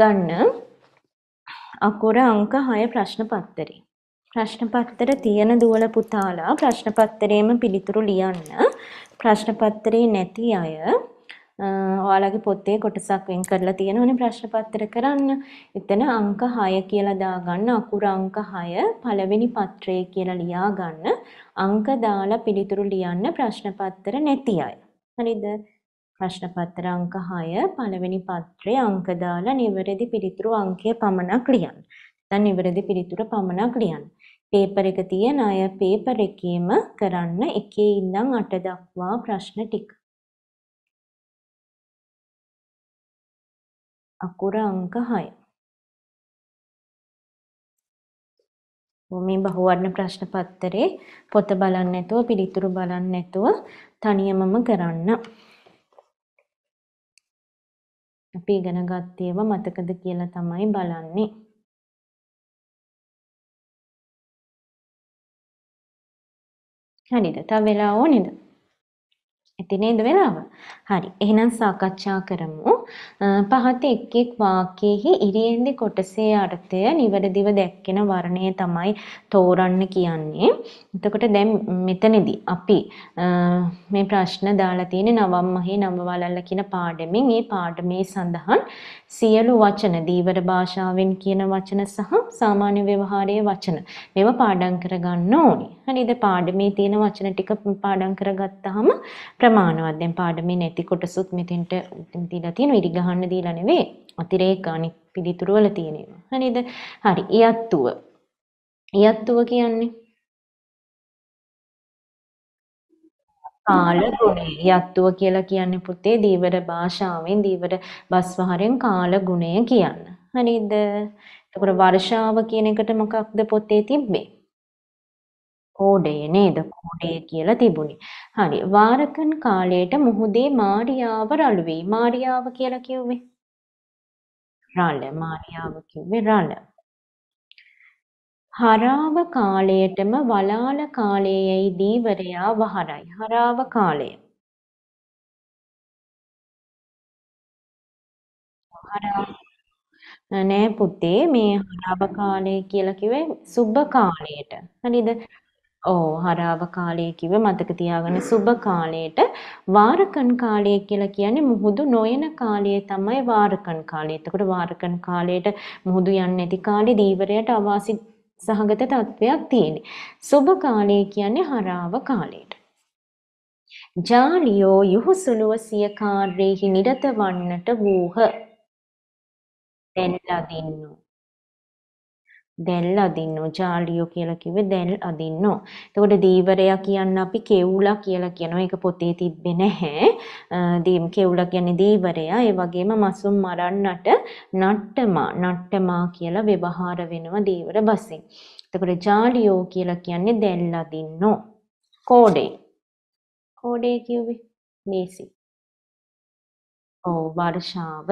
ගන්න අකුර අංක 6 ප්‍රශ්න පත්තරේ. ප්‍රශ්න පත්තර තියෙන දුවල පුතාලා ප්‍රශ්න පත්තරේම පිළිතුරු ලියන්න. ප්‍රශ්න පත්තරේ නැති අය ඔයාලගේ පොත්තේ කොටසක් වෙන් කරලා තියෙනවනේ ප්‍රශ්න පත්‍ර කරන්න. එතන අංක 6 කියලා දාගන්න අකුර අංක 6 පළවෙනි පත්‍රය කියලා ලියා ගන්න. අංක දාලා පිළිතුරු ලියන්න ප්‍රශ්න පත්‍ර නැති අය. හරිද? ප්‍රශ්න පත්‍ර අංක 6 පළවෙනි පත්‍රයේ අංක දාලා නිවැරදි පිළිතුරු අංකය පමණක් ලියන්න. දැන් නිවැරදි පිළිතුර පමණක් ලියන්න. පේපර් එක තියෙන අය පේපර් එකේම කරන්න එකේ ඉඳන් 8 දක්වා ප්‍රශ්න ටික. අකුර අංක 6. මේ බහුවර්ණ ප්‍රශ්න පත්‍රයේ පොත බලන්නේ නැතුව පිළිතුරු බලන්නේ නැතුව තනියමම කරන්න. අපි ඉගෙන ගත්ත ඒවා මතකද කියලා තමයි බලන්නේ. හරිද? තව වෙලා ඕනේද? ඇති නේද වෙලාව? හරි. එහෙනම් සාකච්ඡා කරමු. පහත එක් එක් වාක්‍යයේ ඉරියෙන්දි කොටසේ අර්ථය නිවැරදිව දැක්කෙන වර්ණය තමයි තෝරන්න කියන්නේ. එතකොට දැන් මෙතනදී අපි මේ ප්‍රශ්න දාලා තියෙන නවම් මහේ නවවලල්ල කියන පාඩමෙන් මේ පාඩමේ සඳහන් සියලු වචන දීවර භාෂාවෙන් කියන වචන සහ සාමාන්‍ය ව්‍යවහාරයේ වචන මේවා පාඩම් කරගන්න ඕනේ. හරිද? පාඩමේ තියෙන වචන ටික පාඩම් කරගත්තාම ප්‍රමාණවත්. දැන් පාඩමේ නැති කොටසුත් මෙතෙන්ට දීලා තියෙනවා. ඉරි ගහන්න දීලා නෙවෙයි. අතිරේක අනිත් පිළිතුරු වල තියෙන ඒවා. හරිද? හරි. ඉයත්තුව. ඉයත්තුව කියන්නේ කාල ගුණය. යත්තුව කියලා කියන්නේ පුතේ දීවර භාෂාවෙන් දීවර බස්වහරෙන් කාල ගුණය කියන්න. හරිද? එතකොට වර්ෂාව කියන එකට මොකක්ද පොතේ තිබ්බේ? කෝඩේ නේද කෝඩේ කියලා තිබුණේ. හරි. වාරකන් කාලයට මුහුදේ මාරියාව රළු වෙයි. මාරියාව කියලා කිව්වේ. රළ මාරියාව කිව්වේ රළ. හරාව කාලයටම වලාල කාලයේයි දීවරයා වහරයි. හරාව කාලය. හරාව නෑ පුතේ මේ හරාව කාලය කියලා කිව්වේ සුබ කාලයට. හරිද? ඔව් හරාව කාලය කිව්ව මතක තියාගන්න සුබ කාලයට වාරකන් කාලය කියලා කියන්නේ මුහුදු නොයන කාලය තමයි වාරකන් කාලය. එතකොට වාරකන් කාලයට මුහුදු යන්නේ නැති කාලේ දීවරයට අවාසි සහගත තත්වයක් තියෙන්නේ. සුබ කාලය කියන්නේ හරාව කාලයට. ජාලියෝ යහුසුලුව සිය කාර්යෙහි නිරත වන්නට වූහ. දැන්ලා දින්නෝ දැල් අදින්නෝ ජාලියෝ කියලා කිව්වේ දැල් අදින්නෝ. එතකොට දීවරයා කියන්න අපි කෙවුලා කියලා කියනවා. ඒක පොතේ තිබ්බේ නැහැ. දීම් කෙවුලා කියන්නේ දීවරයා. ඒ වගේම මසුම් මරන්නට නට්ටමා නට්ටමා කියලා ව්‍යවහාර වෙනවා දීවර බසින්. එතකොට ජාලියෝ කියලා කියන්නේ දැල් අදින්නෝ. කෝඩේ. කෝඩේ කිව්වේ මේසි. ඔව් වර්ෂාව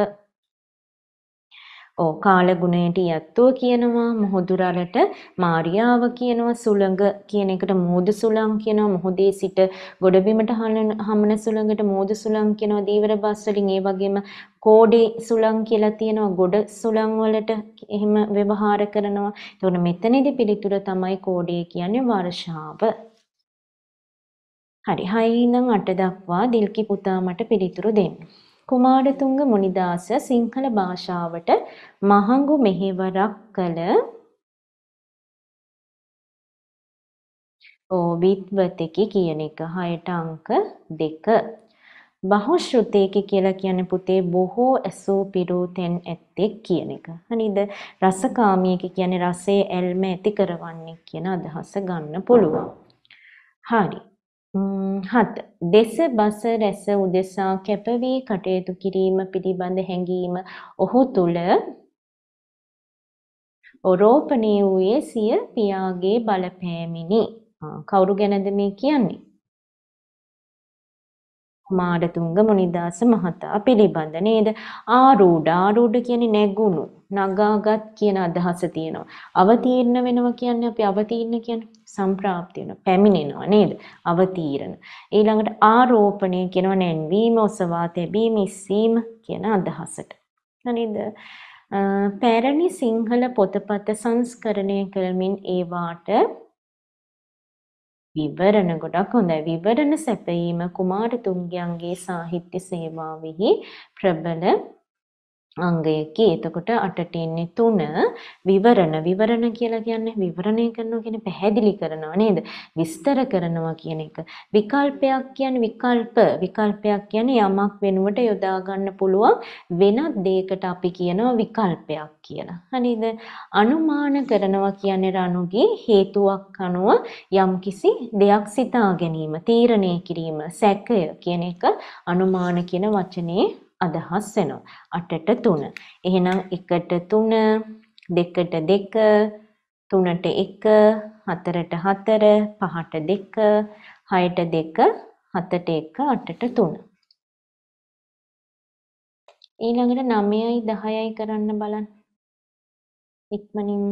ඕ කාලගුණයට යැත්තුව කියනවා මුහුදුරලට මාරියාව කියනවා සුළඟ කියන එකට මෝදු සුළං කියනවා මුහුදේ සිට ගොඩබිමට හමන සුළඟට මෝදු සුළං කියනවා දීවර බස් වලින් ඒ වගේම කෝඩේ සුළං කියලා තියෙනවා ගොඩ සුළං වලට එහෙම ව්‍යවහාර කරනවා එතකොට මෙතනදී පිළිතුර තමයි කෝඩේ කියන්නේ වර්ෂාව හරි 6 ඉඳන් 8 දක්වා දිල්කි පුතා මට පිළිතුරු දෙන්න කුමාරතුංග මුනිදාස සිංහල භාෂාවට මහඟු මෙහෙවරක් කළ ඕවිත්වතෙකි කියන එක හයට අංක දෙක. බහුශ්‍රුතේකි කියලා කියන්නේ පුතේ බොහෝ ඇසූ පිරූ තෙන් ඇත්තෙක් කියන එක. හරිද? රසකාමියකි කියන්නේ රසයේ ඇල්ම ඇති කරවන්නේ කියන අදහස ගන්න පුළුවන්. හරි. හත දෙස බස රැස උදෙසා කැපවී කටයුතු කිරීම පිළිබඳ හැඟීම ඔහු තුළ ඔරෝපණය වූයේ සිය පියාගේ බලපෑමිනි. කවුරු ගැනද මේ කියන්නේ? මාඩතුංග මුනිදාස මහතා පිළිබඳ නේද? ආරූඪ ආරූඪ කියන්නේ නැගුණු නගාගත් කියන අදහස තියෙනවා. අවතීර්ණ වෙනවා කියන්නේ අපි අවතීර්ණ කියන්නේ සම්ප්‍රාප්ති වෙනවා, පැමිණෙනවා නේද? අවතීර්ණ. ඊළඟට ආරෝපණය කියනවා නැන්වීම, ඔසවා තැබීම, ඉස්සීම කියන අදහසට. නේද? පැරණි සිංහල පොතපත සංස්කරණය කරමින් ඒවාට විවරණ ගොඩක් හොඳයි. විවරණ සැපයීම කුමාරතුංගයන්ගේ සාහිත්‍ය සේවාවෙහි ප්‍රබල අංගයකි. එතකොට අටට ඉන්නේ 3 විවරණ. විවරණ කියලා කියන්නේ විවරණය කරනවා කියන්නේ පැහැදිලි කරනවා නේද? විස්තර කරනවා කියන එක. විකල්පයක් කියන්නේ විකල්ප. විකල්පයක් කියන්නේ යමක් වෙනුවට යොදා ගන්න පුළුවන් වෙනත් දෙයකට අපි කියනවා විකල්පයක් කියලා. හරිද? අනුමාන කරනවා කියන්නේ රණුගේ හේතුවක් අනුව යම්කිසි දෙයක් සිතා ගැනීම, තීරණය කිරීම, සැකය කියන එක අනුමාන කියන වචනේ අදහස් වෙනවා. 8ට 3. එහෙනම් 1ට 3, 2ට 2, 3ට 1, 4ට 4, 5ට 2, 6ට 2, 7ට 1, 8ට 3. ඊළඟට 9යි 10යි කරන්න බලන්න. ඉක්මනින්ම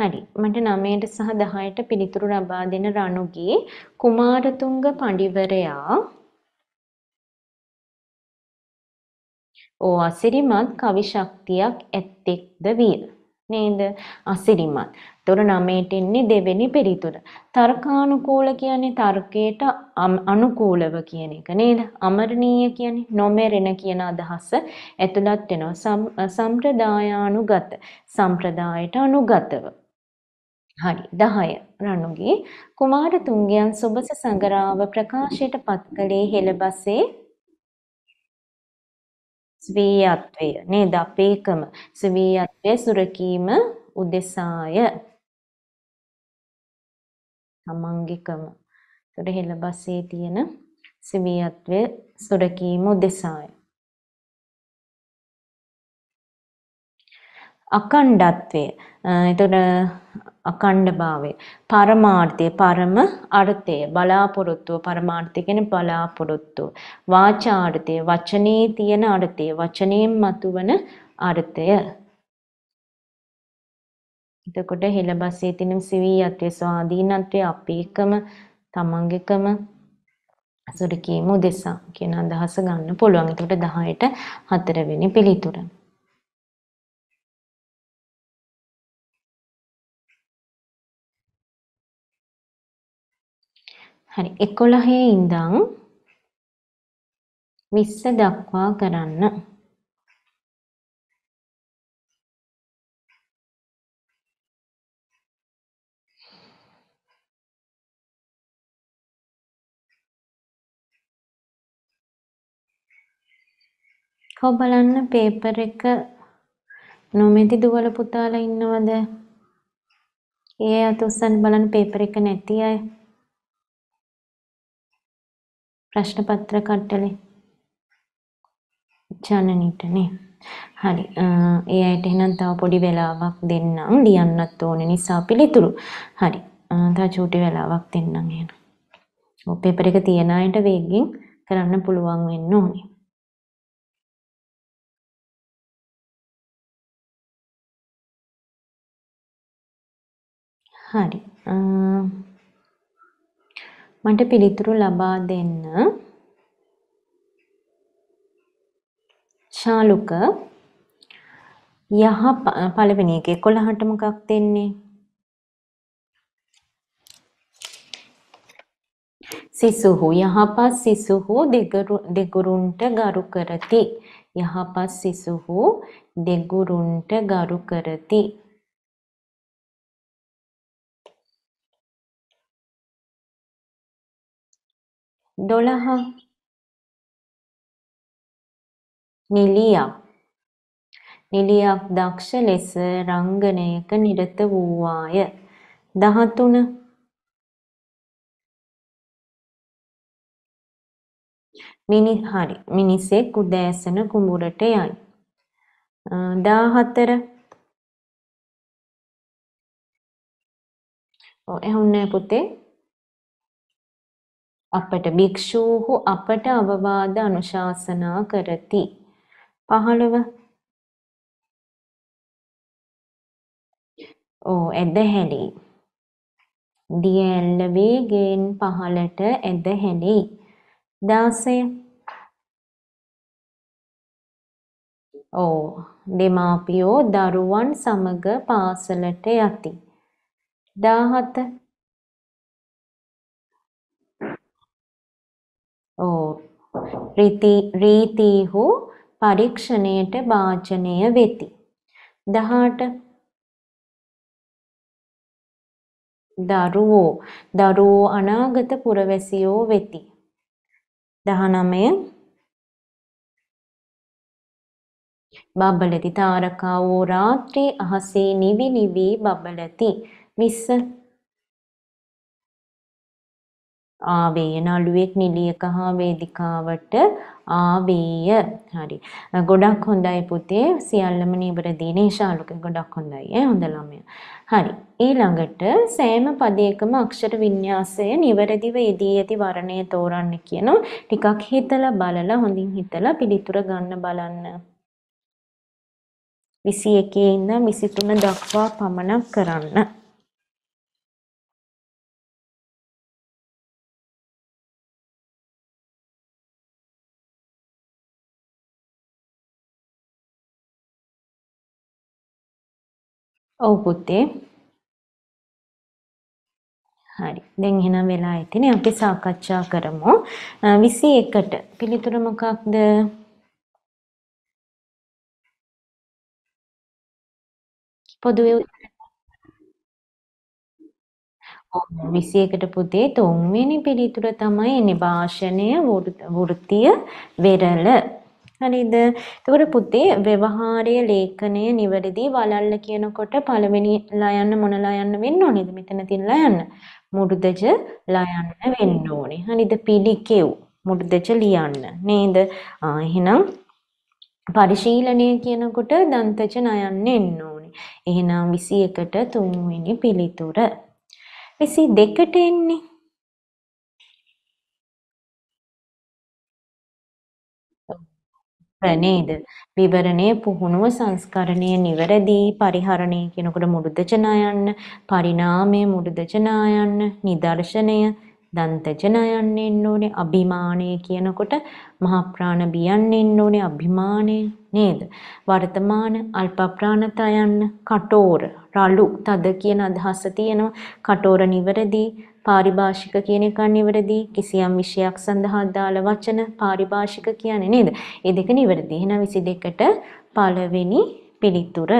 හරි. මට 9ට සහ 10ට පිළිතුරු ලබා දෙන රණුගේ කුමාරතුංග පඬිවරයා ඕ අසිරිමත් කවි ශක්තියක් ඇත්තෙක්ද විය. නේද? අසිරිමත්. තොර 9ට එන්නේ දෙවෙනි පිළිතුර. තර්කානුකූල කියන්නේ තර්කයට අනුකූලව කියන එක නේද? අමරණීය කියන්නේ නොමෙරෙන කියන අදහස ඇතුළත් වෙනවා. සම්ප්‍රදායානුගත. සම්ප්‍රදායට අනුගතව. හරි 10 රණුගේ කුමාරතුංගයන් සොබස සඟරාව ප්‍රකාශයට පත් කළේ හෙළබසේ ස්වීයත්වය නේද අපේකම ස්වීයත්වය සුරකීම උදෙසාය තමන්ගේකම ඒතර හෙළබසේ තියෙන ස්වීයත්වය සුරකීම උදෙසාය අකණ්ඩත්වය එතකොට අකණ්ඩභාවය පරමාර්ථය පරම අර්ථය බලාපොරොත්තුව පරමාර්ථය කියන්නේ බලාපොරොත්තුව වාචාර්ථය වචනේ තියෙන අර්ථය වචනයෙන් මතුවන අර්ථය එතකොට හෙළබස්සේ තියෙන සිවියත්වයේ ස්වාධීනත්වයේ අපේකම තමන්ගේකම සුරකීම උදෙසා කියන අදහස ගන්න පුළුවන්. එතකොට 10ට 4 වෙනි පිළිතුර. හරි 11 ඉඳන් 20 දක්වා කරන්න. කව බලන්න පේපර් එක නොමැති දුවල පුතාලා ඉන්නවද? ඒ අත උස්සන් බලන්න පේපර් එක නැති අය. ප්‍රශ්න පත්‍ර කට්ටලේ ජනනීටනේ හරි ඒ අයට එහෙනම් තව පොඩි වෙලාවක් දෙන්නම් ලියන්නත් ඕන නිසා පිළිතුරු හරි තව චූටි වෙලාවක් දෙන්නම් එහෙනම් ඔය පේපර් එක තියන අයට වේගෙන් කරන්න පුළුවන් වෙන්න ඕනේ හරි මට පිළිතුරු ලබා දෙන්න. ශාලුක යහ පළවෙනි එක 11ට මොකක් දෙන්නේ? සිසුහු යහපත් සිසුහු දෙගුරුන්ට ගරු කරති. යහපත් සිසුහු දෙගුරුන්ට ගරු කරති. දොළහ නිලියක් නිලියක් දක්ෂ ලෙස රංගනයක නිරත වූවාය දහතුන මිනිහරි මිනිසෙක් උදෑසන කුඹුරට යයි දාහතර එහෙම නෑ පුතේ අපට භික්ෂූහු අපට අවවාද අනුශාසනා කරති. 15 ඕ ඇදහැලි. දියැල්ල වේගෙන් පහළට ඇදහැලි. 16 ඕ දෙමාපියෝ දරුවන් සමග පාසලට යති. 17 රීතීහු පරීක්ෂණයට භාජනය වෙති. දහට දරුවෝ දරුවෝ අනාගත පුරවැසියෝ වෙති. දහනමය බබලති තාරකාවෝ රාත්‍රී අහසේ නිවි නිවී බබලති. විස්ස ආවේය නළුවෙක් නිලියක හා වේදිකාවට ආවේය හරි ගොඩක් හොඳයි පුතේ සියල්ලම නීවර දීනේ ශාලුක ගොඩක් හොඳයි ඈ හොඳ ළමයා හරි ඊළඟට සෑම පදයකම අක්ෂර වින්‍යාසය නිවැරදිව යෙදී ඇති වර්ණය තෝරන්න කියන ටිකක් හිතලා බලලා හොඳින් හිතලා පිළිතුර ගන්න බලන්න 21 ඉඳන් 23 දක්වා පමණක් කරන්න ඔව් පුතේ. හරි. දැන් එහෙනම් වෙලා ඇතිනේ අපි සාකච්ඡා කරමු 21ට පිළිතුර මොකක්ද? පොදු විසියකට පුතේ තුන්වෙනි පිළිතුර තමයි නිභාෂණය වෘත්තිය වෙරළ හරිද? එතකොට පුතේ ව්‍යවහාරයේ ලේඛනය නිවැරදි වලල්ල කියනකොට පළවෙනි ලයන්න මොන ලයන්න වෙන්න ඕනේද? මෙතන තියෙන ලයන්න. මු르දජ ලයන්න වෙන්න ඕනේ. හරිද? පිළිකෙව් මු르දජ ලියන්න. නේද? ආ එහෙනම් පරිශීලනය කියනකොට දන්තජ නයන්න එන්න ඕනේ. එහෙනම් 21ට 3 වෙනි පිළිතුර. 22ට එන්නේ නේද? විවරණය පුහුණුව සංස්කරණය නිවැරදී පරිහරණය කියනකොට මුරුදචනා යන්න, පරිණාමය මුරුදචනා යන්න, නිදර්ශනය දන්තචනා යන්න එන්න ඕනේ, අභිමානය කියනකොට මහා ප්‍රාණ බියන්න එන්න ඕනේ අභිමානය නේද? වර්තමාන අල්ප ප්‍රාණතයන්න කටෝර රළු තද කියන අදහස තියෙනවා. කටෝර නිවැරදී පාරිභාෂික කියන එක නිවැරදි කිසියම් විෂයක් සඳහා දාල වචන පාරිභාෂික කියන්නේ නේද? ඒ දෙක නිවැරදි. එහෙනම් 22ට පළවෙනි පිළිතුර.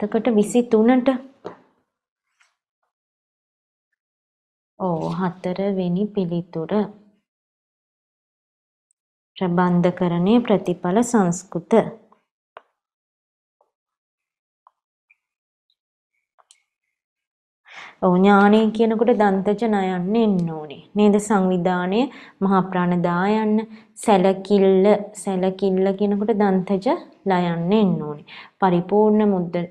එතකොට 23ට ඕ හතරවෙනි පිළිතුර. ප්‍රබන්ධකරණයේ ප්‍රතිඵල සංස්කෘත ඥානය කියනකොට දන්තජ ණයන්න එන්න ඕනේ. නේද? සංවිධානය මහා ප්‍රාණදායන්න සැලකිල්ල සැලකිල්ල කියනකොට දන්තජ ලයන්න එන්න ඕනේ. පරිපූර්ණ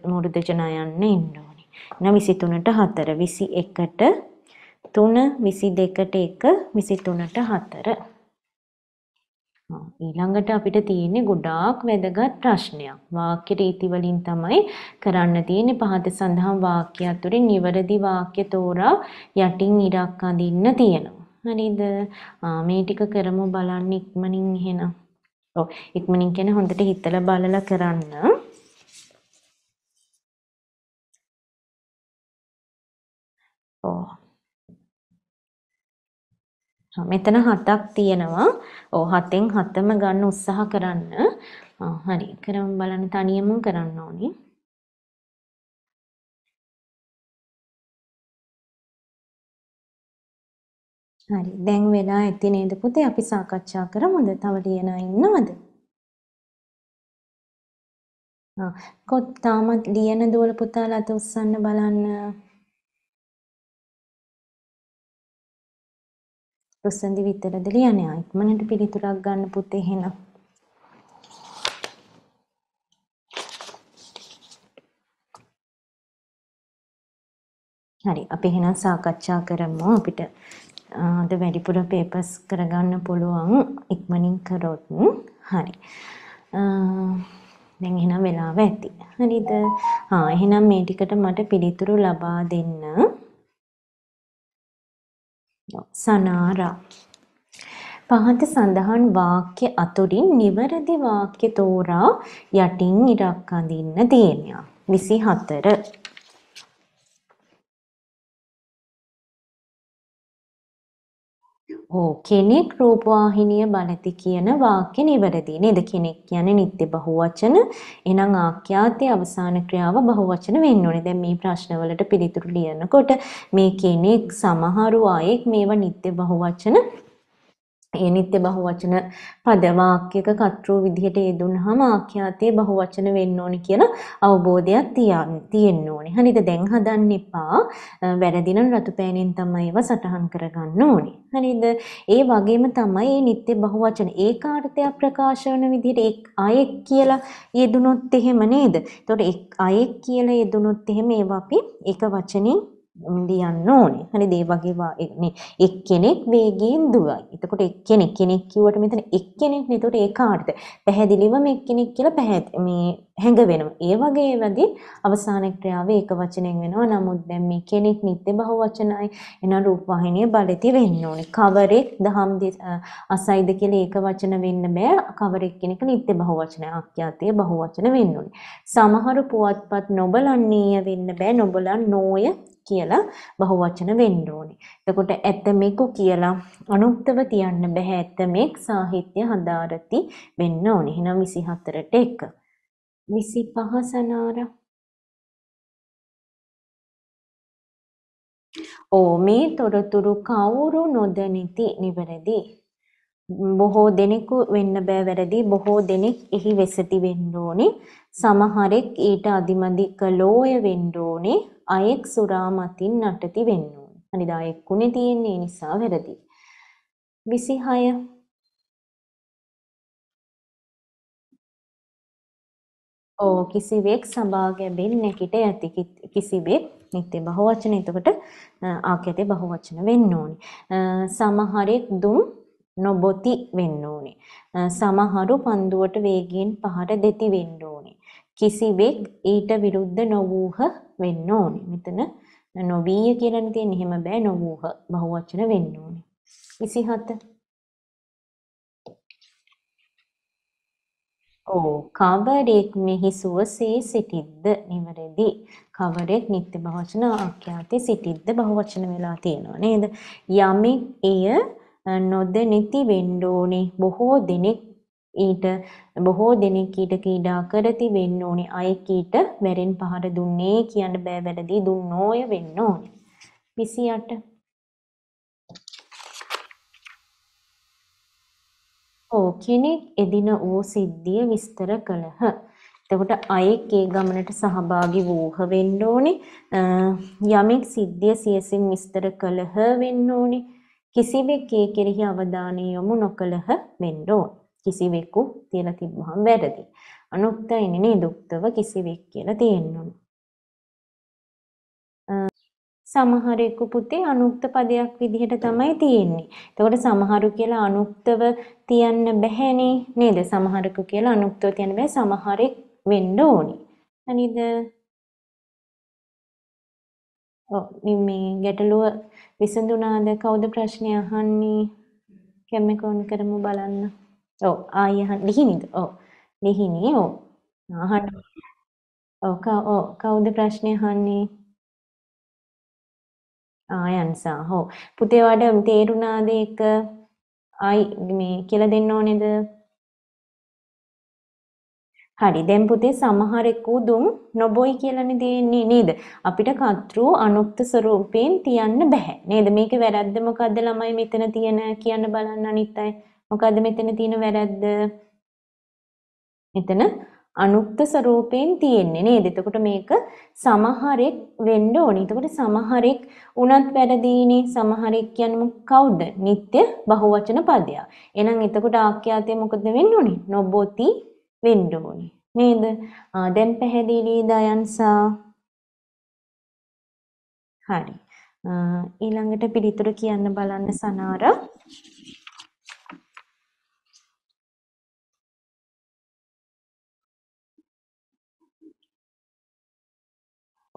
මුර්ධජ ණයන්න එන්න ඕනේ. එහෙනම් 23ට 4 21ට 3 22ට 1 23ට 4 ඊළඟට අපිට තියෙන්නේ ගොඩාක් වැදගත් ප්‍රශ්නයක්. වාක්‍ය රීති වලින් තමයි කරන්න තියෙන්නේ පහත සඳහන් වාක්‍ය අතුරින් නිවැරදි වාක්‍ය තෝරා යටින් ඉරක් අඳින්න තියෙනවා. හරිද මේ ටික කරමු බලන්න ඉක්මනින් එහෙනම් ඔව් ඉක්මනින් කියන හොඳට හිතලා බලලා කරන්න ඔව් මෙතන 7ක් තියෙනවා. ඕ 7න් 7ම ගන්න උත්සාහ කරන්න. හරි. කරමු බලන්න තනියම කරන්න ඕනේ. හරි. දැන් වෙලා ඇති නේද පුතේ? අපි සාකච්ඡා කරමුද? තව ලියන ඉන්නවද? ආ. කොත් තාමත් ලියන දුවල පුතාලා අත උස්සන්න බලන්න. රුස්සන්දි විතරද ලියන්නේ ඉක්මනට පිළිතුරක් ගන්න පුතේ එහෙනම් හරි අපි එහෙනම් සාකච්ඡා කරමු අපිට අද වැඩිපුර පේපර්ස් කරගන්න පුළුවන් ඉක්මනින් කරොත් හරි දැන් එහෙනම් වෙලාව ඇති හරිද ආ එහෙනම් මේ ටිකට මට පිළිතුරු ලබා දෙන්න සනාරා පහත සඳහන් වාක්‍ය අතුරින් නිවැරදි වාක්‍ය තෝරා යටින් ඉරක් අඳින්න දේනයක් 24 ඕ කෙනෙක් රූපවාහිනිය බලති කියන වාක්‍ය නිවැරදි නේද? කෙනෙක් කියන්නේ නිත්‍ය බහුවචන. එහෙනම් ආඛ්‍යාතයේ අවසාන ක්‍රියාව බහුවචන වෙන්න ඕනේ. දැන් මේ ප්‍රශ්නවලට පිළිතුරු ලියනකොට මේ කෙනෙක් සමහරු අයෙක් මේවා නිත්‍ය බහුවචන ඒ නිත්‍ය බහුවචන පද වාක්‍යක කර්තෘ විදිහට යෙදුනහම ආඛ්‍යාතේ බහුවචන වෙන්න ඕනි කියන අවබෝධයක් තියෙන්න ඕනේ. හරිද? දැන් හදන්න එපා. වැරදින රතුපෑණෙන් තමයි ඒවා සටහන් කරගන්න ඕනේ. හරිද? ඒ වගේම තමයි මේ නිත්‍ය බහුවචන ඒකාර්ථය ප්‍රකාශ වෙන විදිහට අයෙක් කියලා යෙදුනොත් එහෙම නේද? එතකොට අයෙක් කියලා යෙදුනොත් එහෙම ඒවා අපි එක වචනින් ලියන්න ඕනේ. හරිද? ඒ වගේ මේ එක්කෙනෙක් වේගයෙන් දුවයි. එතකොට එක්කෙනෙක් කෙනෙක් කිව්වට මෙතන එක්කෙනෙක් නේ. එතකොට ඒ කාටද? පැහැදිලිවම එක්කෙනෙක් කියලා පැහැ මේ හැඟ වෙනවා. ඒ වගේ වැඩි අවසාන ක්‍රියාව ඒක වචනෙන් වෙනවා. නමුත් දැන් මේ කෙනෙක් නිත්‍ය බහුවචනයි. එන රූප වාහිනිය බලති වෙන්න ඕනේ. කවරෙක් දහම් අසයිද කියලා ඒක වචන වෙන්න බෑ. කවරෙක් කෙනෙක් නිත්‍ය බහුවචනයි. ආඛ්‍යාතයේ බහුවචන වෙන්න ඕනේ. සමහර පුවත්පත් නොබලන්නේය වෙන්න බෑ. නොබලන් නොය කියලා බහුවචන වෙන්න ඕනේ. එතකොට ඇතමෙකු කියලා අනුක්තව තියන්න බෑ ඇතමෙක් සාහිත්‍ය හදාරති වෙන්න ඕනේ. එහෙනම් 24ට 1. 25 සනාර ඕ මේ තොරතුරු කවුරු නොදැනිති නිවැරදි බොහෝ දෙනෙකු වෙන්න බෑ වැරදි බොහෝ දෙනෙක් එහි වෙසති වෙන්න ඕනේ සමහරෙක් ඊට අදිමදි කළෝය වෙන්න ඕනේ අයෙක් සුරා මතින් නටති වෙන්න ඕන. අනිදා එක්කුනේ තියෙන්නේ ඒ නිසා වැරදි. 26 ඕ කිසිවෙක් සබා ගැබෙන් නැකිට ඇති කිසිවෙක් නිත්‍ය බහුවචන. එතකොට ආකේතේ බහුවචන වෙන්න ඕනේ. සමහරෙක් දුම් නොබොති වෙන්න ඕනේ. සමහරු පන්දුවට වේගයෙන් පහට දෙති වෙන්න ඕනේ. කිසිවෙක් ඊට විරුද්ධ නොවූහ වෙන්න ඕනේ. මෙතන නොවීය කියලානේ තියෙන්නේ. එහෙම බෑ නොවූහ බහුවචන වෙන්න ඕනේ. 27 ඕ කවරෙක් මෙහි සුවසේ සිටිද්ද නිවැරදි කවරෙක් නිත්‍ය බහුවචන ආඛ්‍යාතේ සිටිද්ද බහුවචන වෙලා තියෙනවා නේද යමෙක් එය නොදෙනිති වෙන්න ඕනේ බොහෝ දෙනෙක් ඊට බොහෝ දෙනෙක් ඊට කීඩා කර තිබෙන්න ඕනේ අයෙක් ඊට වැරෙන් පහර දුන්නේ කියන්න බෑ වැරදි දුන්නෝය වෙන්න ඕනේ 28 ඕ කෙනෙක් එදින වූ සිද්ධිය විස්තර කළහ එතකොට අයෙක් ඒ ගමනට සහභාගි වූහ වෙන්න ඕනේ යමෙක් සිද්ධිය සියසින් විස්තර කළහ වෙන්න ඕනේ කිසිවෙක් ඒ කෙරෙහි අවධානය යොමු නොකළහ වෙන්න ඕනේ කිසිවෙකු තියලා තිබ්බහම වැරදි. අනුක්තයිනේ නිදුක්තව කිසිවෙක් කියලා තියෙන්න සමහරෙකු පුතේ අනුක්ත පදයක් විදිහට තමයි තියෙන්නේ. එතකොට සමහරු කියලා අනුක්තව තියන්න බැහැනේ නේද? සමහරෙකු කියලා අනුක්තව තියන්න බෑ සමහරෙක් වෙන්න ඕනේ. හරිද? ඔව් මේ ගැටලුව විසඳුණාද? කවුද ප්‍රශ්නේ අහන්නේ? කැමෙකෝන් කරමු බලන්න. ඔව් ආයි අහන්න ලිහිනිද? ඔව්. ලිහිනි ඔව්. අහන්න. ඔව් කවුද ප්‍රශ්නේ අහන්නේ? ආයන්සා. ඔව්. පුතේ වඩ තේරුණාද ඒක? ආයි මේ කියලා දෙන්න ඕනේද? හරි දැන් පුතේ සමහරෙකු දුම් නොබොයි කියලානේ දෙන්නේ නේද අපිට කතෘ අනුක්ත ස්වරූපයෙන් තියන්න බෑ නේද මේක වැරද්ද මොකද්ද ළමයි මෙතන තියෙන කියන්න බලන්න අනිත් අය මොකද්ද මෙතන තියෙන වැරද්ද? මෙතන අනුක්ත ස්වරූපයෙන් තියෙන්නේ නේද? එතකොට මේක සමහරෙක් වෙන්න ඕනේ. එතකොට සමහරෙක් උනත් වැරදීනේ. සමහරෙක් කියන්නේ කවුද? නিত্য බහුවචන පදයක්. එහෙනම් එතකොට ආඛ්‍යාතය මොකද වෙන්න ඕනේ? නොබොති වෙන්න ඕනේ. නේද? දැන් පැහැදිලිද අයන්සා? හරි. ඊළඟට පිළිතුර කියන්න බලන්න සනාරා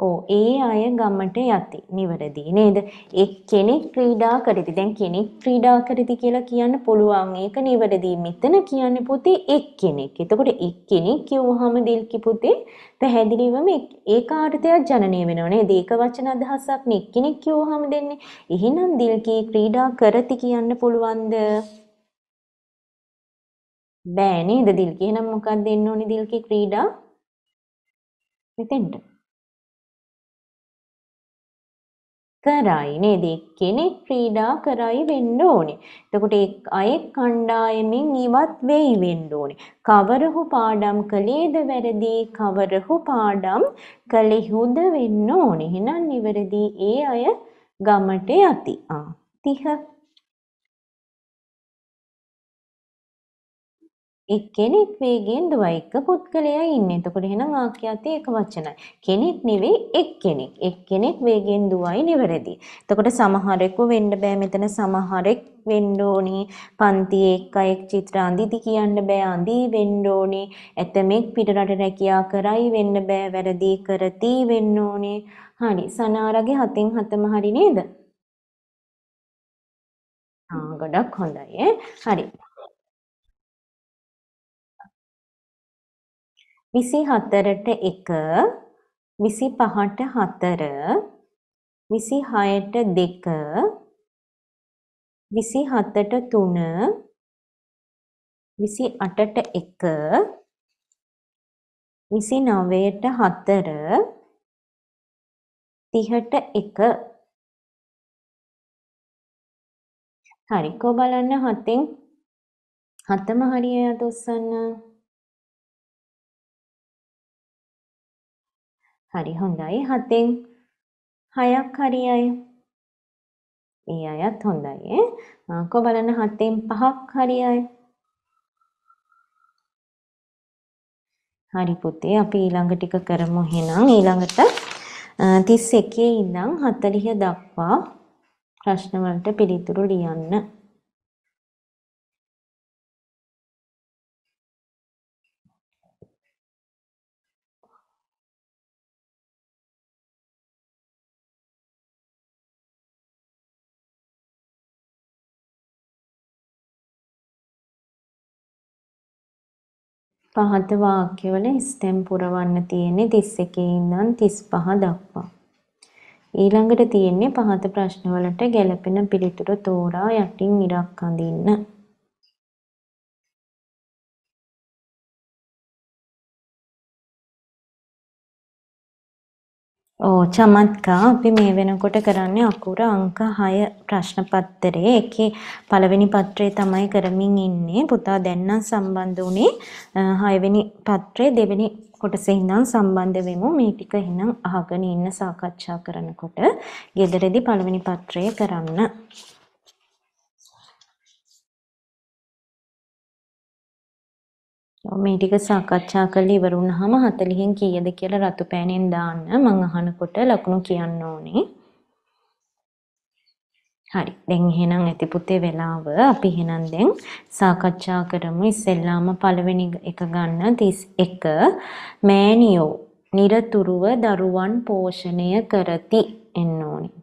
ඕ ඒ අය ගමට යති. නිවැරදි නේද? ඒ කෙනෙක් ක්‍රීඩා කරති. දැන් කෙනෙක් ක්‍රීඩා කරති කියලා කියන්න පුළුවන්. ඒක නිවැරදි. මෙතන කියන්නේ පුතේ එක්කෙනෙක්. එතකොට එක්කෙනෙක් කියවහම දිල්කි පුතේ පැහැදිලිවම ඒකාර්ථය ජනනය වෙනවා නේද? ඒක වචන අදහසක් නේ එක්කෙනෙක් කියවහම දෙන්නේ. එහෙනම් දිල්කි ක්‍රීඩා කරති කියන්න පුළුවන්ද? බෑ නේද දිල්කි. එහෙනම් මොකක්ද දෙන්න ඕනි දිල්කි ක්‍රීඩා? මෙතෙන්ට කරයි නේද? කෙනෙක් ක්‍රීඩා කරයි වෙන්න ඕනේ. එතකොට ඒ අය කණ්ඩායමින් ඉවත් වෙයි වෙන්න ඕනේ. කවරහු පාඩම් කළේද වැරදි? කවරහු පාඩම් කළෙහුද වෙන්න ඕනේ. එහෙනම් නිවැරදි ඒ අය ගමට යති. ආ 30 එක්කෙනෙක් වේගයෙන් දුවයි එක පුද්ගලයා ඉන්නේ. එතකොට එහෙනම් වාක්‍යාර්ථය එක වචනයි. කෙනෙක් නෙවෙයි එක්කෙනෙක්. එක්කෙනෙක් වේගයෙන් දුවයි නෙවෙරදී. එතකොට සමහරෙකු වෙන්න බෑ මෙතන සමහරෙක් වෙන්න ඕනේ. පන්තියේ එක් අයෙක් චිත්‍ර අඳිති කියන්න බෑ අඳී වෙන්න ඕනේ. ඇතමෙක් පිටරට රැකියා කරයි වෙන්න බෑ වැරදි කරති වෙන්න ඕනේ. හරි. සනාරගේ හතෙන් හතම හරි නේද? ආ ගොඩක් හොඳයි. හරි. විසි හතරට එක විසි පහට හතර විසි හයට දෙක විසි හතට තුන විසි අටට එක විසි නවයට හතර තිහට එක හරිකෝ බලන්න හතෙන් හතම හරිය අදොස්සන්න හරි හොඳයි. හතෙන් හයක් හරි අය. ඒ අයත් හොඳයි. කො බලන්න හතෙන් පහක් හරි අය. හරි පුතේ අපි ඊළඟ ටික කරමු එහෙනම් ඊළඟට 31 ඉඳන් 40 දක්වා ප්‍රශ්න වලට පිළිතුරු ලියන්න. පහත වාක්‍යවල ස්ටැම් පුරවන්න තියෙන්නේ 31 ඉඳන් 35 දක්වා. ඊළඟට තියෙන්නේ පහත ප්‍රශ්නවලට ගැළපෙන පිළිතුරු තෝරා යටින් ඉරක් අඳින්න. ඕ චමත්කා අපි මේ වෙනකොට කරන්නේ අකුර අංක 6 ප්‍රශ්න පත්‍රයේ ඒකේ පළවෙනි පත්‍රය තමයි කරමින් ඉන්නේ පුතා දැන් නම් සම්බන්ධ වුණේ 6 වෙනි පත්‍රයේ දෙවෙනි කොටසේ ඉඳන් සම්බන්ධ වෙමු මේ ටික එහෙනම් අහගෙන ඉන්න සාකච්ඡා කරනකොට gederedi පළවෙනි පත්‍රය කරන්න මේ ටික සාකච්ඡා කරලා ඉවර වුණාම 40න් කීයද කියලා රතු පෑනෙන් දාන්න මම අහනකොට ලකුණු කියන්න ඕනේ. හරි. දැන් එහෙනම් ඇති පුතේ වෙලාව අපි එහෙනම් දැන් සාකච්ඡා කරමු. ඉස්සෙල්ලාම පළවෙනි එක ගන්න 31 මෑනියෝ নিরතුරුව දරුවන් පෝෂණය කරති එන්න ඕනේ.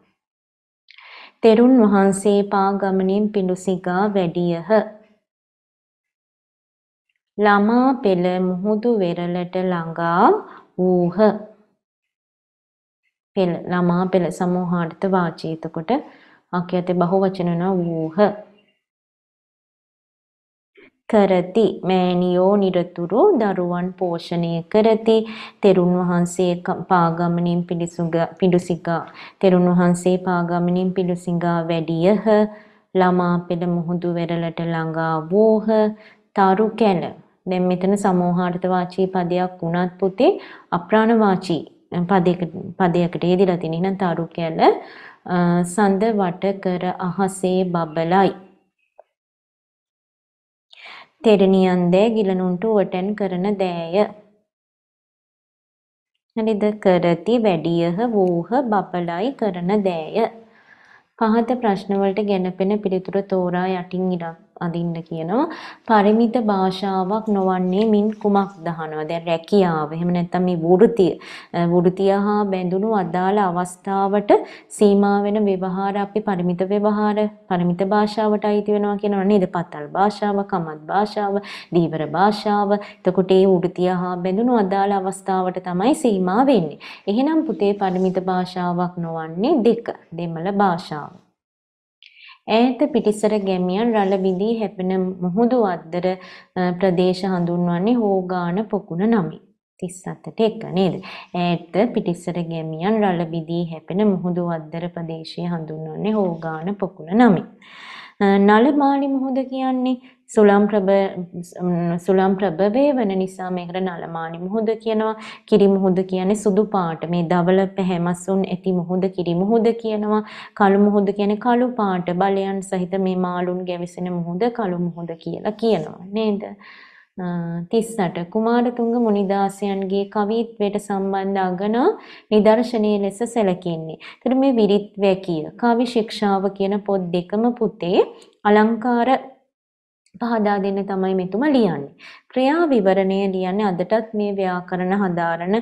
තෙරුන් වහන්සේ පා ගමනින් පිඬු සිඟා වැඩියහ ළමා පෙළ මුහුදු වෙරළට ළඟා වූහ. පෙළ ළමා පෙළ සමූහාර්ථ වාචී එතකොට අක්‍යත බහුවචන වූහ. කරති මෑණියෝ নিরතුරු දරුවන් පෝෂණය කරති තෙරුන් වහන්සේ පාගමනින් පිඬුසිඟා තෙරුන් වහන්සේ පාගමනින් පිඬුසිඟා වැඩියහ ළමා පෙළ මුහුදු වෙරළට ළඟා වූහ තරු කැල දැන් මෙතන සමෝහාර්ථ වාචී පදයක් වුණත් පුතේ අප්‍රාණ වාචී පදයකට පදයකට යෙදিলা තින එහෙනම් තාරු කැල සඳ වට කර අහසේ බබලයි තෙරණියන් දෑ ගිලනුන්ට උවටෙන් කරන දෑය හරිද කරති වැඩියහ වූහ බබලයි කරන දෑය පහත ප්‍රශ්න වලට ගැනපෙන පිළිතුර තෝරා යටින් ඉලක්ක අඳින්න කියනවා. පරිමිත භාෂාවක් නොවන්නේ මින් කුමක් දහනවා. දැන් රැකියාව. එහෙම නැත්නම් මේ වෘත්තිය. වෘත්තිය හා බැඳුණු අදාළ අවස්ථාවට සීමා වෙන ව්‍යවහාර අපි පරිමිත ව්‍යවහාර, පරිමිත භාෂාවට අයිති වෙනවා කියනවා නේද? පතල් භාෂාව, කමත් භාෂාව, දීවර භාෂාව. එතකොට ඒ වෘත්තිය හා බැඳුණු අදාළ අවස්ථාවට තමයි සීමා වෙන්නේ. එහෙනම් පුතේ පරිමිත භාෂාවක් නොවන්නේ දෙක. දෙමළ භාෂාව. ඈත පිටිසර ගැමියන් රළ විඳී හැපෙන මුහුදු අද්දර ප්‍රදේශ හඳුන්වන්නේ හෝගාන පොකුණ නමින්. 37ට එක නේද? ඈත පිටිසර ගැමියන් රළ විඳී හැපෙන මුහුදු අද්දර ප්‍රදේශය හඳුන්වන්නේ හෝගාන පොකුණ නමින්. නලමාලි මුහුද කියන්නේ සුළම් ප්‍රභ සුළම් ප්‍රභවය වෙන නිසා මේකට නලමානි මුහුද කියනවා. කිරි මුහුද කියන්නේ සුදු පාට. මේ දවල පැහැමසුන් ඇති මුහුද කිරි මුහුද කියනවා. කළු මුහුද කියන්නේ කළු පාට. බලයන් සහිත මේ මාළුන් ගැවිසෙන මුහුද කළු මුහුද කියලා කියනවා. නේද? 38 කුමාරතුංග මුනිදාසයන්ගේ කවිත්වයට සම්බන්ධ අගන නිදර්ශනීය ලෙස සැලකෙන්නේ. එතකොට මේ විරිත් වැකිය, කවි ශික්ෂාව කියන පොත් දෙකම පුතේ අලංකාර පහදා දෙන්න තමයි මෙතුමා ලියන්නේ. ක්‍රියා විවරණය ලියන්නේ අදටත් මේ ව්‍යාකරණ හදාරන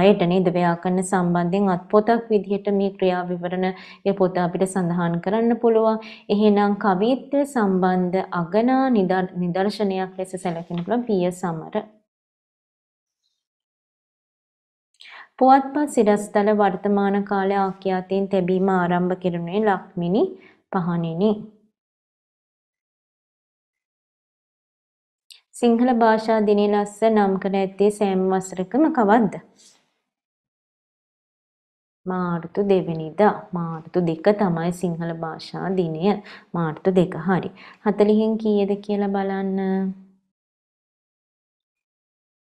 අයට නේද ව්‍යාකරණ සම්බන්ධයෙන් අත් පොතක් විදිහට මේ ක්‍රියා විවරණය පොත අපිට සඳහන් කරන්න පුළුවන්. එහෙනම් කවිත්ව සම්බන්ධ අගනා නිදර්ශනයක් ලෙස සැලකෙන පුළුවන් පිය සමර. පුවත්පත් සිරස්තල වර්තමාන කාලයේ ආඛ්‍යාතයෙන් තැබීම ආරම්භ කෙරුණේ ලක්මිනි පහණෙනි. සිංහල භාෂා දිනේ ලස්ස නම් කර ඇත්තේ සෑම වසරකම කවද්ද? මාර්තු දෙවෙනිදා මාර්තු දෙක තමයි සිංහල භාෂා දිනය මාර්තු දෙක හරි 40න් කීයද කියලා බලන්න